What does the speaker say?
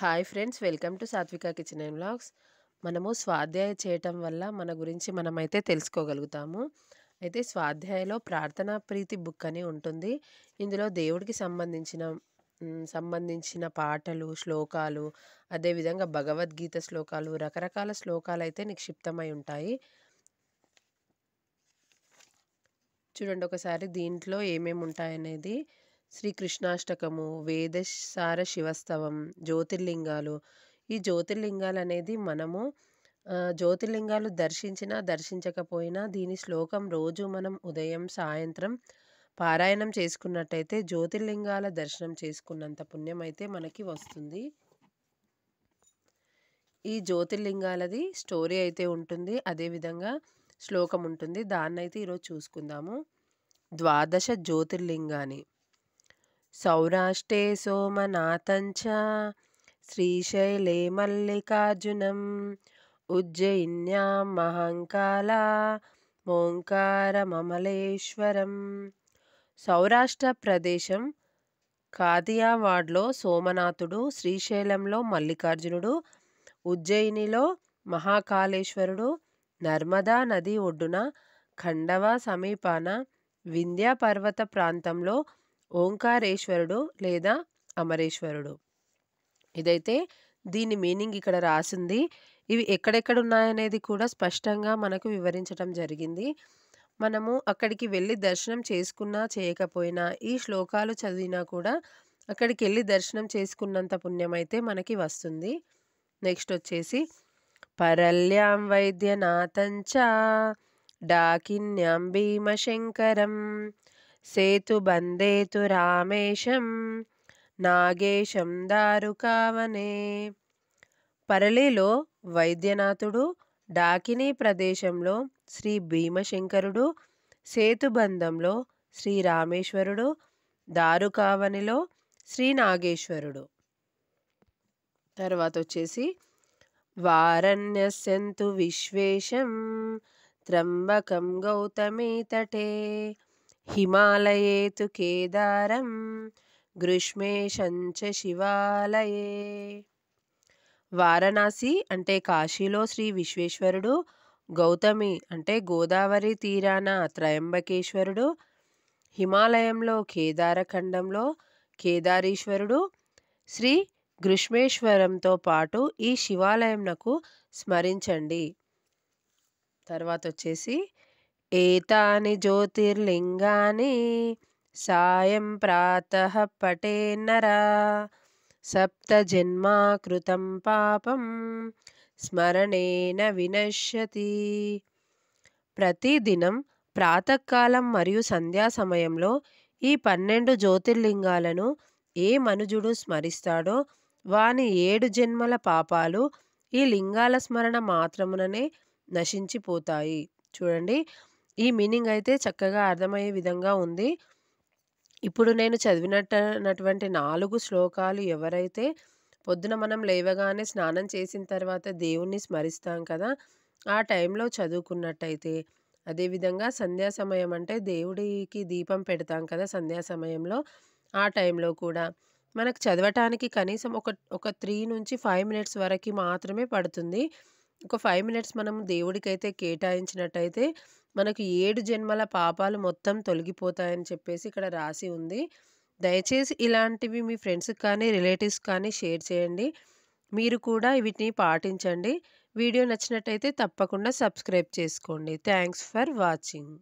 hi friends welcome to Satvika kitchen and blogs మనము స్వాధ్యాయ చేయటం వల్ల మన గురించి మనమైతే తెలుసుకోగలుగుతాము అయితే స్వాధ్యాయలో ప్రార్థనా ప్రీతి బుక్ అని ఉంటుంది ఇందులో దేవుడికి సంబంధించిన సంబంధించిన పాటలు శ్లోకాలు అదేవిధంగా భగవద్గీత శ్లోకాలు రకరకాల శ్లోకాలు అయితే నిక్షిప్తమై ఉంటాయి చూడండి ఒకసారి దీంట్లో ఏమేమి ఉంటాయనేది శ్రీకృష్ణాష్టకము వేదసార శివస్తవం జ్యోతిర్లింగాలు ఈ జ్యోతిర్లింగాలు అనేది మనము జ్యోతిర్లింగాలు దర్శించినా దర్శించకపోయినా దీని శ్లోకం రోజు మనం ఉదయం సాయంత్రం పారాయణం చేసుకున్నట్టయితే జ్యోతిర్లింగాల దర్శనం చేసుకున్నంత పుణ్యం అయితే మనకి వస్తుంది ఈ జ్యోతిర్లింగాలది స్టోరీ అయితే ఉంటుంది అదేవిధంగా శ్లోకం ఉంటుంది దాన్నైతే ఈరోజు చూసుకుందాము ద్వాదశ జ్యోతిర్లింగాన్ని సౌరాష్ట్రే సోమనాథంచ శ్రీశైలే మల్లికార్జునం ఉజ్జయిన్యాం మహంకాళా ఓంకారమమలేశ్వరం సౌరాష్ట్ర ప్రదేశం కాదియావాడ్లో సోమనాథుడు శ్రీశైలంలో మల్లికార్జునుడు ఉజ్జయినిలో మహాకాళేశ్వరుడు నర్మదా నది ఒడ్డున ఖండవ సమీపాన వింధ్యా పర్వత ప్రాంతంలో ఓంకారేశ్వరుడు లేదా అమరేశ్వరుడు ఇదైతే దీని మీనింగ్ ఇక్కడ రాసింది ఇవి ఎక్కడెక్కడ ఉన్నాయనేది కూడా స్పష్టంగా మనకు వివరించడం జరిగింది మనము అక్కడికి వెళ్ళి దర్శనం చేసుకున్నా చేయకపోయినా ఈ శ్లోకాలు చదివినా కూడా అక్కడికి వెళ్ళి దర్శనం చేసుకున్నంత పుణ్యమైతే మనకి వస్తుంది నెక్స్ట్ వచ్చేసి పరల్యాం వైద్యనాథంచా డాకిన్యాం భీమశంకరం సేతుబంధేతు రామేశం నాగేశం దారుకావనే పరళిలో వైద్యనాథుడు డాకినీ ప్రదేశంలో శ్రీ భీమశంకరుడు సేతుబంధంలో శ్రీ రామేశ్వరుడు దారుకావనిలో శ్రీ నాగేశ్వరుడు తర్వాత వచ్చేసి వారణ్యసంతు విశ్వేశం త్రంబకం గౌతమీ తటే హిమాలయేతు కేదారం केदारं గ్రీష్మే శివాలయే వారణాసి అంటే కాశీలో శ్రీ విశ్వేశ్వరుడు గౌతమి అంటే గోదావరి తీరాన త్రయంబకేశ్వరుడు హిమాలయంలో కేదారఖండంలో కేదారీశ్వరుడు శ్రీ గ్రీష్మేశ్వరంతో పాటు ఈ శివాలయంనకు స్మరించండి తర్వాత వచ్చేసి జ్యోతిర్లింగాని సాయం ప్రాతః పటే నర సప్త జన్మాకృతం పాపం స్మరణేన వినశ్యతి ప్రతిదినం ప్రాతకాలం మరియు సంధ్యా సమయంలో ఈ పన్నెండు జ్యోతిర్లింగాలను ఏ మనుజుడు స్మరిస్తాడో వాని ఏడు జన్మల పాపాలు ఈ లింగాల స్మరణ మాత్రముననే నశించిపోతాయి చూడండి ఈ మీనింగ్ అయితే చక్కగా అర్థమయ్యే విధంగా ఉంది ఇప్పుడు నేను చదివినటువంటి నాలుగు శ్లోకాలు ఎవరైతే పొద్దున మనం లేవగానే స్నానం చేసిన తర్వాత దేవుణ్ణి స్మరిస్తాం కదా ఆ టైంలో చదువుకున్నట్టయితే అదేవిధంగా సంధ్యా సమయం అంటే దేవుడికి దీపం పెడతాం కదా సంధ్యా సమయంలో ఆ టైంలో కూడా మనకు చదవటానికి కనీసం ఒక ఒక త్రీ నుంచి ఫైవ్ మినిట్స్ వరకు మాత్రమే పడుతుంది ఒక ఫైవ్ మినిట్స్ మనం దేవుడికైతే కేటాయించినట్టయితే మనకు ఏడు జన్మల పాపాలు మొత్తం తొలగిపోతాయని చెప్పేసి ఇక్కడ రాసి ఉంది దయచేసి ఇలాంటివి మీ ఫ్రెండ్స్కి కానీ రిలేటివ్స్ కానీ షేర్ చేయండి మీరు కూడా వీటిని పాటించండి వీడియో నచ్చినట్టయితే తప్పకుండా సబ్స్క్రైబ్ చేసుకోండి థ్యాంక్స్ ఫర్ వాచింగ్